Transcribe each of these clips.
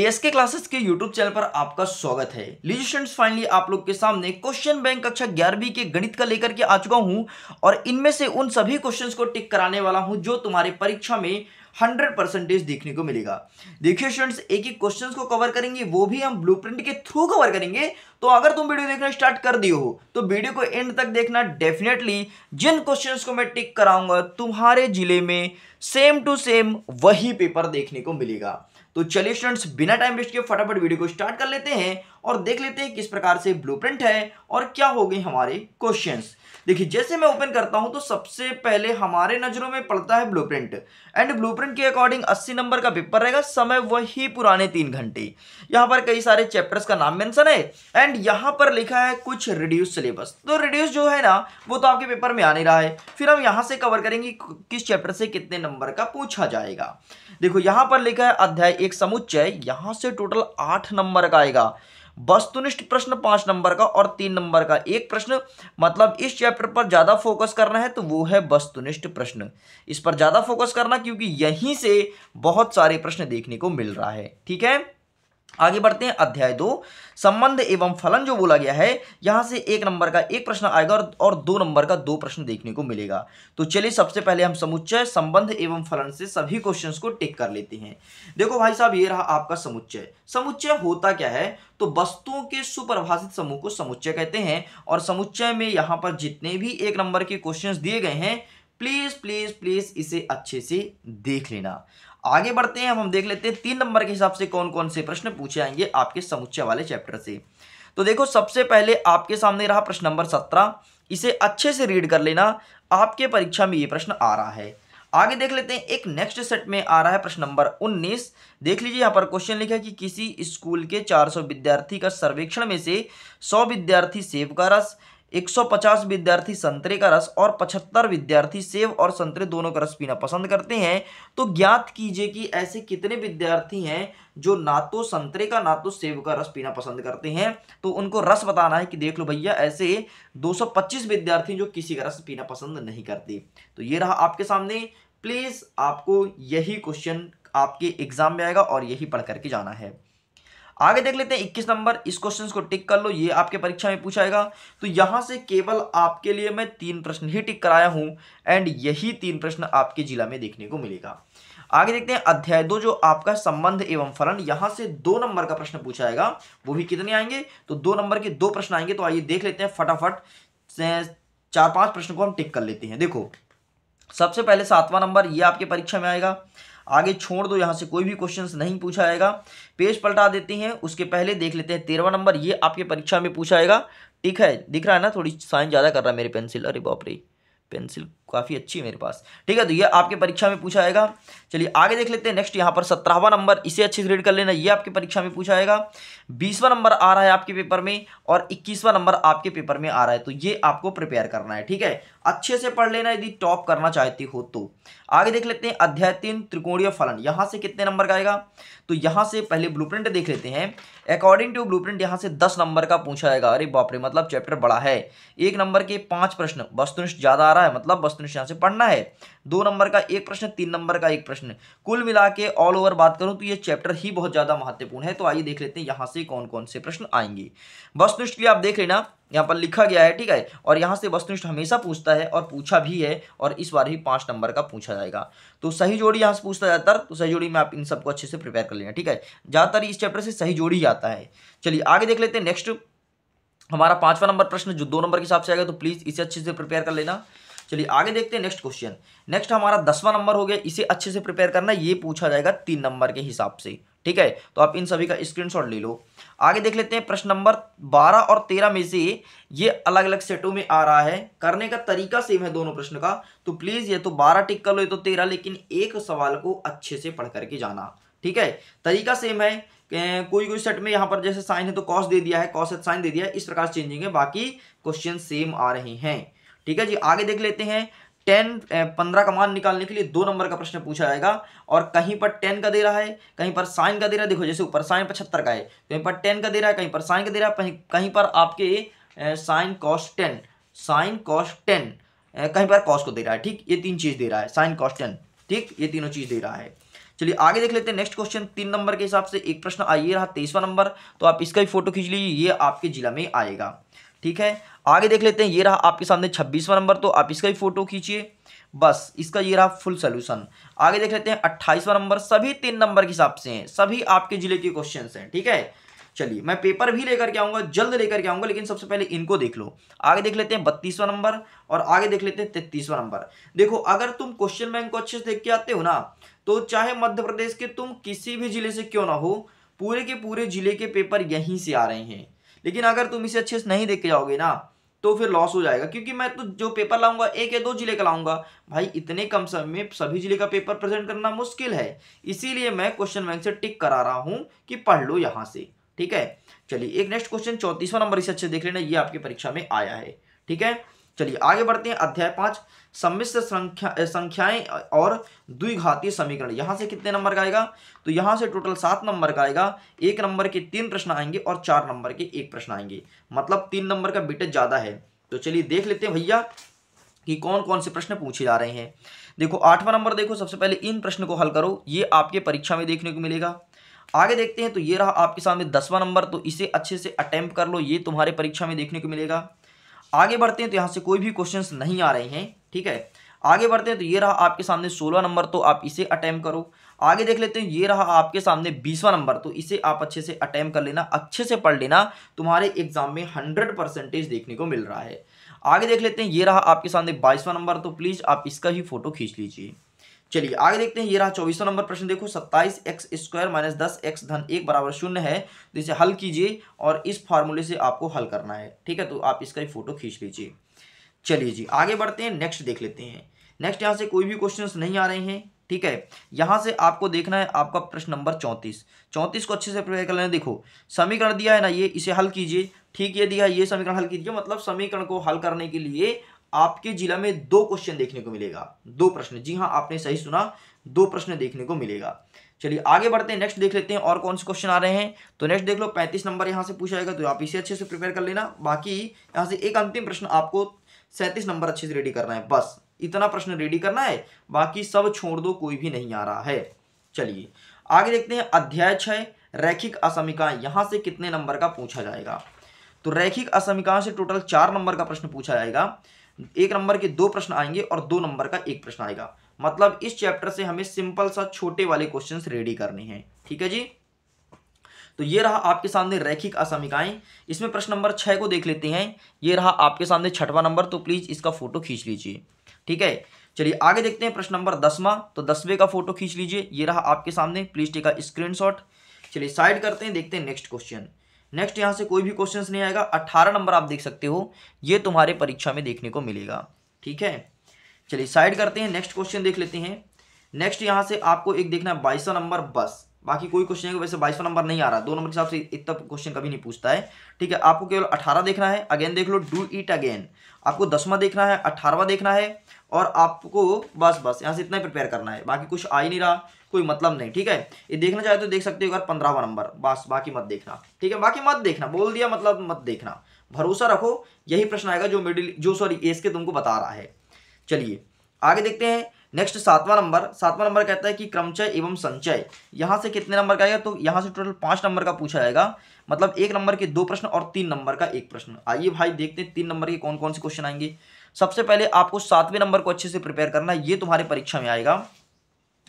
ask classes के YouTube channel पर आपका स्वागत है लीजिए फाइनली आप लोग के सामने क्वेश्चन बैंक कक्षा ग्यारहवीं के गणित का लेकर के आ चुका हूं और इनमें से उन सभी क्वेश्चंस को टिक कराने वाला हूं जो तुम्हारे परीक्षा में हंड्रेड परसेंटेज देखने को मिलेगा देखिए स्टूडेंट्स एक एक क्वेश्चन को कवर करेंगे वो भी हम ब्लू के थ्रू कवर करेंगे तो अगर तुम वीडियो देखना स्टार्ट कर दिए हो तो वीडियो को एंड तक देखना डेफिनेटली जिन क्वेश्चन को मैं टिक कराऊंगा तुम्हारे जिले में सेम टू सेम वही पेपर देखने को मिलेगा तो चलिए स्टूडेंट्स बिना टाइम वेस्ट के फटाफट वीडियो को स्टार्ट कर लेते हैं और देख लेते हैं किस प्रकार से ब्लूप्रिंट है और क्या हो गई हमारे क्वेश्चंस देखिए जैसे मैं ओपन करता हूं तो सबसे पहले हमारे नज़रों में पड़ता है ब्लूप्रिंट एंड ब्लूप्रिंट के अकॉर्डिंग 80 नंबर का पेपर रहेगा समय वही पुराने तीन घंटे यहाँ पर कई सारे चैप्टर्स का नाम मेंशन है एंड यहां पर लिखा है कुछ रिड्यूस सिलेबस तो रिड्यूस जो है ना वो तो आपके पेपर में आ नहीं रहा है फिर हम यहाँ से कवर करेंगे किस चैप्टर से कितने नंबर का पूछा जाएगा देखो यहाँ पर लिखा है अध्याय एक समुच्चय यहाँ से टोटल आठ नंबर का आएगा वस्तुनिष्ठ प्रश्न पांच नंबर का और तीन नंबर का एक प्रश्न मतलब इस चैप्टर पर ज़्यादा फोकस करना है तो वो है वस्तुनिष्ठ प्रश्न इस पर ज़्यादा फोकस करना क्योंकि यहीं से बहुत सारे प्रश्न देखने को मिल रहा है ठीक है आगे बढ़ते हैं अध्याय दो संबंध एवं फलन जो बोला गया है यहां से एक नंबर का एक प्रश्न आएगा और, और दो नंबर का दो प्रश्न देखने को मिलेगा तो चलिए सबसे पहले हम समुच्चय संबंध एवं फलन से सभी क्वेश्चंस को टिक कर लेते हैं देखो भाई साहब ये रहा आपका समुच्चय समुच्चय होता क्या है तो वस्तुओं के सुप्रभाषित समूह को समुच्चय कहते हैं और समुच्चय में यहाँ पर जितने भी एक नंबर के क्वेश्चन दिए गए हैं प्लीज़ प्लीज़ प्लीज़ इसे अच्छे से देख लेना आगे बढ़ते हैं हम देख लेते हैं तीन नंबर के हिसाब से कौन कौन से प्रश्न पूछे आएंगे आपके समुच्चय वाले चैप्टर से तो देखो सबसे पहले आपके सामने रहा प्रश्न नंबर सत्रह इसे अच्छे से रीड कर लेना आपके परीक्षा में ये प्रश्न आ रहा है आगे देख लेते हैं एक नेक्स्ट सेट में आ रहा है प्रश्न नंबर 19 देख लीजिए यहाँ पर क्वेश्चन लिखा है कि किसी स्कूल के 400 विद्यार्थी का सर्वेक्षण में से 100 विद्यार्थी सेब का रस 150 विद्यार्थी संतरे का रस और 75 विद्यार्थी सेब और संतरे दोनों का रस पीना पसंद करते हैं तो ज्ञात कीजिए कि ऐसे कितने विद्यार्थी हैं जो ना तो संतरे का ना तो सेब का रस पीना पसंद करते हैं तो उनको रस बताना है कि देख लो भैया ऐसे 225 विद्यार्थी जो किसी का रस पीना पसंद नहीं करते तो ये रहा आपके सामने प्लीज़ आपको यही क्वेश्चन आपके एग्ज़ाम में आएगा और यही पढ़ करके जाना है आगे देख लेते हैं इक्कीस नंबर इस क्वेश्चन को टिक कर लो ये आपके परीक्षा में पूछाएगा तो यहाँ से केवल आपके लिए मैं तीन प्रश्न ही टिक कराया हूँ एंड यही तीन प्रश्न आपके जिला में देखने को मिलेगा आगे देखते हैं अध्याय दो जो आपका संबंध एवं फलन यहाँ से दो नंबर का प्रश्न पूछाएगा वो भी कितने आएंगे तो दो नंबर के दो प्रश्न आएंगे तो आइए देख लेते हैं फटाफट चार पांच प्रश्न को हम टिक कर लेते हैं देखो सबसे पहले सातवां नंबर ये आपके परीक्षा में आएगा आगे छोड़ दो यहाँ से कोई भी क्वेश्चन नहीं पूछा जाएगा पेज पलटा देते हैं उसके पहले देख लेते हैं तेरहवा नंबर ये आपके परीक्षा में पूछा जाएगा ठीक है दिख रहा है ना थोड़ी साइन ज़्यादा कर रहा है मेरी पेंसिल अरे बाप पेंसिल काफ़ी अच्छी है मेरे पास ठीक है तो ये आपके परीक्षा में पूछा आएगा चलिए आगे देख लेते हैं नेक्स्ट यहाँ पर सत्रहवा नंबर इसे अच्छे से रीड कर लेना ये आपकी परीक्षा में पूछा आएगा बीसवा नंबर आ रहा है आपके पेपर में और इक्कीसवा नंबर आपके पेपर में आ रहा है तो ये आपको प्रिपेयर करना है ठीक है अच्छे से पढ़ लेना यदि टॉप करना चाहते हो तो आगे देख लेते हैं अध्याय तीन त्रिकोणीय फलन यहाँ से कितने नंबर का आएगा तो यहाँ से पहले ब्लू देख लेते हैं अकॉर्डिंग टू ब्लूप्रिंट यहाँ से दस नंबर का पूछा जाएगा अरे बापरे मतलब चैप्टर बड़ा है एक नंबर के पाँच प्रश्न वस्तुनिष्ठ ज़्यादा आ रहा पढ़ना है मतलब वस्तु यहाँ से पढ़ना है दो नंबर का एक प्रश्न तीन नंबर का एक प्रश्न कुल मिला के ऑल ओवर बात करूं तो ये चैप्टर ही बहुत ज़्यादा महत्वपूर्ण है तो आइए देख लेते हैं यहाँ से कौन कौन से प्रश्न आएंगे वस्तुनिष्ठ के लिए आप देख लेना यहाँ पर लिखा गया है ठीक है और यहाँ से वस्तुनिष्ठ हमेशा पूछता है और पूछा भी है और इस बार भी पांच नंबर का पूछा जाएगा तो सही जोड़ी यहाँ से पूछता ज़्यादातर तो सही जोड़ी में आप इन सबको अच्छे से प्रिपेयर कर लेना ठीक है ज़्यादातर इस चैप्टर से सही जोड़ी आता है चलिए आगे देख लेते हैं नेक्स्ट हमारा पांचवा नंबर प्रश्न जो दो नंबर के हिसाब से आएगा तो प्लीज़ इसे अच्छे से प्रिपेयर कर लेना चलिए आगे देखते हैं नेक्स्ट क्वेश्चन नेक्स्ट हमारा दसवां नंबर हो गया इसे अच्छे से प्रिपेयर करना ये पूछा जाएगा तीन नंबर के हिसाब से ठीक है तो आप इन सभी का स्क्रीनशॉट ले लो आगे देख लेते हैं प्रश्न नंबर बारह और तेरह में से ये अलग अलग सेटों में आ रहा है करने का तरीका सेम है दोनों प्रश्न का तो प्लीज़ ये तो बारह टिक कर लो ये तो तेरह लेकिन एक सवाल को अच्छे से पढ़ करके जाना ठीक है तरीका सेम है कोई कोई सेट में यहाँ पर जैसे साइन है तो कॉस दे दिया है कॉस तो साइन दे दिया है इस प्रकार चेंजिंग है बाकी क्वेश्चन सेम आ रहे हैं ठीक है जी आगे देख लेते हैं टेन पंद्रह का मान निकालने के लिए दो नंबर का प्रश्न पूछा जाएगा और कहीं पर टेन का दे रहा है कहीं पर साइन का दे रहा है देखो जैसे ऊपर साइन पचहत्तर का है कहीं पर टेन का दे रहा है कहीं पर साइन का दे रहा है कहीं पर आपके sine cos tan sine cos tan कहीं पर कॉस को दे रहा है ठीक ये तीन चीज़ दे रहा है साइन कॉस टेन ठीक ये तीनों चीज़ दे रहा है चलिए आगे देख लेते हैं नेक्स्ट क्वेश्चन तीन नंबर के हिसाब से एक प्रश्न आइए रहा तेईसवा नंबर तो आप इसका भी फोटो खींच लीजिए ये आपके जिला में आएगा ठीक है आगे देख लेते हैं ये रहा आपके सामने छब्बीसवा नंबर तो आप इसका ही फोटो खींचिए बस इसका ये रहा फुल सोल्यूशन आगे देख लेते हैं अट्ठाईसवा नंबर सभी तीन नंबर के हिसाब से हैं सभी आपके जिले के क्वेश्चन हैं ठीक है चलिए मैं पेपर भी लेकर के आऊँगा जल्द लेकर के आऊँगा लेकिन सबसे पहले इनको देख लो आगे देख लेते हैं बत्तीसवा नंबर और आगे देख लेते हैं तैतीसवा नंबर देखो अगर तुम क्वेश्चन बैंक को अच्छे से देख के आते हो ना तो चाहे मध्य प्रदेश के तुम किसी भी जिले से क्यों ना हो पूरे के पूरे जिले के पेपर यहीं से आ रहे हैं लेकिन अगर तुम इसे अच्छे से नहीं देख के जाओगे ना तो फिर लॉस हो जाएगा क्योंकि मैं तो जो पेपर लाऊंगा एक या दो जिले का लाऊंगा भाई इतने कम समय में सभी जिले का पेपर प्रेजेंट करना मुश्किल है इसीलिए मैं क्वेश्चन बैंक से टिक करा रहा हूं कि पढ़ लो यहां से ठीक है चलिए एक नेक्स्ट क्वेश्चन चौंतीसवा नंबर इसे अच्छे देख लेना ये आपकी परीक्षा में आया है ठीक है चलिए आगे बढ़ते हैं अध्याय पांच सम्मिश्र संख्या संख्याएं और द्विघाती समीकरण यहां से कितने नंबर का आएगा तो यहां से टोटल सात नंबर का आएगा एक नंबर के तीन प्रश्न आएंगे और चार नंबर के एक प्रश्न आएंगे मतलब तीन नंबर का बिटेज ज़्यादा है तो चलिए देख लेते हैं भैया कि कौन कौन से प्रश्न पूछे जा रहे हैं देखो आठवां नंबर देखो सबसे पहले इन प्रश्न को हल करो ये आपके परीक्षा में देखने को मिलेगा आगे देखते हैं तो ये रहा आपके सामने दसवां नंबर तो इसे अच्छे से अटैम्प्ट कर लो ये तुम्हारे परीक्षा में देखने को मिलेगा आगे बढ़ते हैं तो यहाँ से कोई भी क्वेश्चन नहीं आ रहे हैं ठीक है आगे बढ़ते हैं तो ये रहा आपके सामने सोलह नंबर तो आप इसे अटैम्प करो आगे देख लेते हैं ये रहा आपके सामने बीसवा नंबर तो इसे आप अच्छे से अटैम्प कर लेना अच्छे से पढ़ लेना तुम्हारे एग्जाम में हंड्रेड परसेंटेज देखने को मिल रहा है आगे देख लेते हैं ये रहा आपके सामने बाईसवा नंबर तो प्लीज़ आप इसका ही फोटो खींच लीजिए चलिए आगे देखते हैं ये रहा चौबीसों नंबर प्रश्न देखो सत्ताईस एक्स स्क्वायर माइनस दस एक्स धन एक बराबर शून्य है तो इसे हल कीजिए और इस फार्मूले से आपको हल करना है ठीक है तो आप इसका फोटो खींच लीजिए चलिए जी आगे बढ़ते हैं नेक्स्ट देख लेते हैं नेक्स्ट यहाँ से कोई भी क्वेश्चन नहीं आ रहे हैं ठीक है यहाँ से आपको देखना है आपका प्रश्न नंबर चौंतीस चौंतीस को अच्छे से प्रयोग कर लेना देखो समीकरण दिया है ना ये इसे हल कीजिए ठीक ये दिया ये समीकरण हल कीजिए मतलब समीकरण को हल करने के लिए आपके जिला में दो क्वेश्चन देखने को मिलेगा दो प्रश्न जी हाँ आपने सही सुना दो प्रश्न देखने को मिलेगा चलिए आगे बढ़ते हैं नेक्स्ट देख लेते हैं और कौन से क्वेश्चन आ रहे हैं तो नेक्स्ट देख लो पैंतीस नंबर यहाँ से पूछा जाएगा तो आप इसे अच्छे से प्रिपेयर कर लेना बाकी यहाँ से एक अंतिम प्रश्न आपको सैंतीस नंबर अच्छे से रेडी करना है बस इतना प्रश्न रेडी करना है बाकी सब छोड़ दो कोई भी नहीं आ रहा है चलिए आगे देखते हैं अध्याय छः रैखिक असमिका यहाँ से कितने नंबर का पूछा जाएगा तो रैखिक असमिकाओं से टोटल चार नंबर का प्रश्न पूछा जाएगा एक नंबर के दो प्रश्न आएंगे और दो नंबर का एक प्रश्न आएगा मतलब इस चैप्टर से हमें सिंपल सा छोटे वाले क्वेश्चन रेडी करने हैं ठीक है जी तो ये रहा आपके सामने रैखिक असमिकाएं इसमें प्रश्न नंबर छः को देख लेते हैं ये रहा आपके सामने छठवां नंबर तो प्लीज़ इसका फोटो खींच लीजिए ठीक है चलिए आगे देखते हैं प्रश्न नंबर दसवां तो दसवें का फोटो खींच लीजिए ये रहा आपके सामने प्लीज टेका स्क्रीन शॉट चलिए साइड करते हैं देखते हैं नेक्स्ट क्वेश्चन नेक्स्ट यहाँ से कोई भी क्वेश्चन नहीं आएगा अट्ठारह नंबर आप देख सकते हो ये तुम्हारे परीक्षा में देखने को मिलेगा ठीक है चलिए साइड करते हैं नेक्स्ट क्वेश्चन देख लेते हैं नेक्स्ट यहाँ से आपको एक देखना है बाईसवा नंबर बस बाकी कोई क्वेश्चन है वैसे बाईसवा नंबर नहीं आ रहा दो नंबर के हिसाब से इतना क्वेश्चन कभी नहीं पूछता है ठीक है आपको केवल अठारह देखना है अगेन देख लो डू इट अगेन आपको दसवां देखना है अठारहवा देखना है और आपको बस बस यहाँ से इतना ही प्रिपेयर करना है बाकी कुछ आ ही नहीं रहा कोई मतलब नहीं ठीक है ये देखना चाहे तो देख सकते हो अगर पंद्रहवा नंबर बस बाकी मत देखना ठीक है बाकी मत देखना बोल दिया मतलब मत देखना भरोसा रखो यही प्रश्न आएगा जो मिडिल जो सॉरी एस के तुमको बता रहा है चलिए आगे देखते हैं नेक्स्ट सातवां नंबर सातवां नंबर कहता है कि क्रमचय एवं संचय यहाँ से कितने नंबर का आएगा तो यहाँ से टोटल पाँच नंबर का पूछा जाएगा मतलब एक नंबर के दो प्रश्न और तीन नंबर का एक प्रश्न आइए भाई देखते हैं तीन नंबर के कौन कौन से क्वेश्चन आएंगे सबसे पहले आपको सातवें नंबर को अच्छे से प्रिपेयर करना ये तुम्हारे परीक्षा में आएगा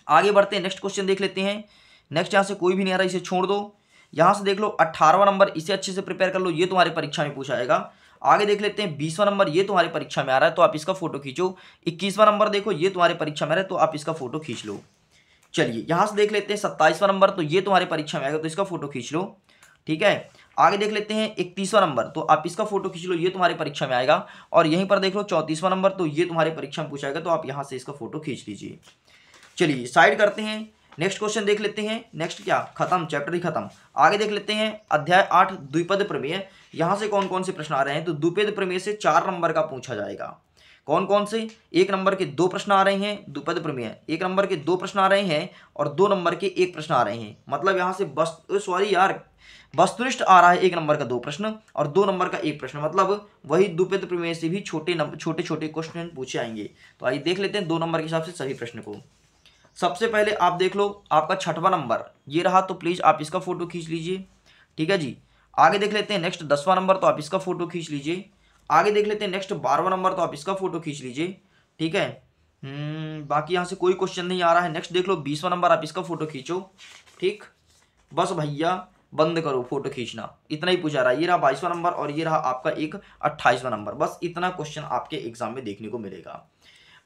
आगे बढ़ते हैं नेक्स्ट क्वेश्चन देख लेते हैं नेक्स्ट यहाँ से कोई भी नहीं आ रहा इसे छोड़ दो यहाँ से देख लो अट्ठारहवा नंबर इसे अच्छे से प्रिपेयर कर लो ये तुम्हारे परीक्षा में पूछा जाएगा आगे देख लेते हैं बीसवा नंबर ये तुम्हारे परीक्षा में आ रहा है तो आप इसका फोटो खींचो इक्कीसवा नंबर देखो ये तुम्हारे परीक्षा में आ रहा है तो आप इसका फोटो खींच लो चलिए यहाँ से देख लेते हैं सत्ताईसवा नंबर तो ये तुम्हारे परीक्षा में आएगा तो इसका फोटो खींच लो ठीक है आगे देख लेते हैं इकतीसवा नंबर तो आप इसका फोटो खींच लो ये तुम्हारे परीक्षा में आएगा और यहीं पर देख लो चौंतीसवा नंबर तो ये तुम्हारे परीक्षा में पूछाएगा तो आप यहाँ से इसका फोटो खींच लीजिए चलिए साइड करते हैं नेक्स्ट क्वेश्चन देख लेते हैं नेक्स्ट क्या खत्म चैप्टर ही खत्म आगे देख लेते हैं अध्याय आठ द्विपद प्रमेय यहाँ से कौन कौन से प्रश्न आ रहे हैं तो द्विपद प्रमेय से चार नंबर का पूछा जाएगा कौन कौन से एक नंबर के दो प्रश्न आ रहे हैं द्विपद प्रमेय एक नंबर के दो प्रश्न आ रहे हैं और दो नंबर के एक प्रश्न आ रहे हैं मतलब यहाँ से बस सॉरी यार वस्तुनिष्ठ आ रहा है एक नंबर का दो प्रश्न और दो नंबर का एक प्रश्न मतलब वही द्विपद प्रमेय से भी छोटे छोटे छोटे क्वेश्चन पूछे आएंगे तो आइए देख लेते हैं दो नंबर के हिसाब से सभी प्रश्न को सबसे पहले आप देख लो आपका छठवा नंबर ये रहा तो प्लीज़ आप इसका फ़ोटो खींच लीजिए ठीक है जी आगे देख लेते हैं नेक्स्ट दसवां नंबर तो आप इसका फ़ोटो खींच लीजिए आगे देख लेते हैं नेक्स्ट बारहवा नंबर तो आप इसका फ़ोटो खींच लीजिए ठीक है हम्म, बाकी यहाँ से कोई क्वेश्चन नहीं आ रहा है नेक्स्ट देख लो बीसवा नंबर आप इसका फ़ोटो खींचो ठीक बस भैया बंद करो फोटो खींचना इतना ही पूछा रहा है ये रहा बाईसवा नंबर और ये रहा आपका एक अट्ठाईसवा नंबर बस इतना क्वेश्चन आपके एग्जाम में देखने को मिलेगा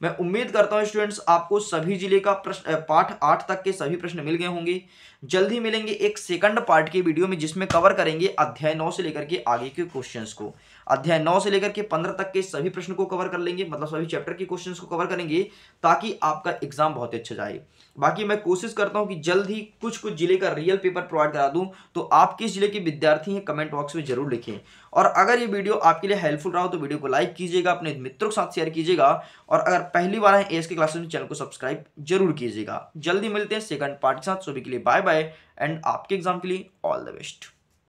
मैं उम्मीद करता हूँ स्टूडेंट्स आपको सभी जिले का प्रश्न पाठ आठ तक के सभी प्रश्न मिल गए होंगे जल्द ही मिलेंगे एक सेकंड पार्ट की वीडियो में जिसमें कवर करेंगे अध्याय नौ से लेकर के आगे के क्वेश्चंस को अध्याय नौ से लेकर के पंद्रह तक के सभी प्रश्न को कवर कर लेंगे मतलब सभी चैप्टर के क्वेश्चन को कवर करेंगे ताकि आपका एग्जाम बहुत अच्छा जाए बाकी मैं कोशिश करता हूँ कि जल्द ही कुछ कुछ जिले का रियल पेपर प्रोवाइड करा दूँ तो आप किस जिले के विद्यार्थी हैं कमेंट बॉक्स में जरूर लिखें और अगर ये वीडियो आपके लिए हेल्पफुल रहा हो तो वीडियो को लाइक कीजिएगा अपने मित्रों के साथ शेयर कीजिएगा और अगर पहली बार है एस के क्लासेस में चैनल को सब्सक्राइब जरूर कीजिएगा जल्दी मिलते हैं सेकंड पार्ट के साथ सभी के लिए बाय बाय एंड आपके एग्जाम के लिए ऑल द बेस्ट